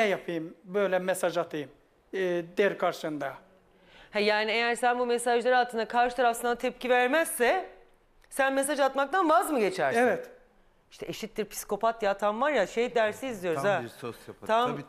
ne yapayım böyle mesaj atayım e, der karşında. Ha yani eğer sen bu mesajları altına karşı taraf sana tepki vermezse sen mesaj atmaktan vaz mı geçersin? Evet. İşte eşittir psikopat ya tam var ya şey dersi izliyoruz Tam ha. bir sosyopat. Tam- Tabii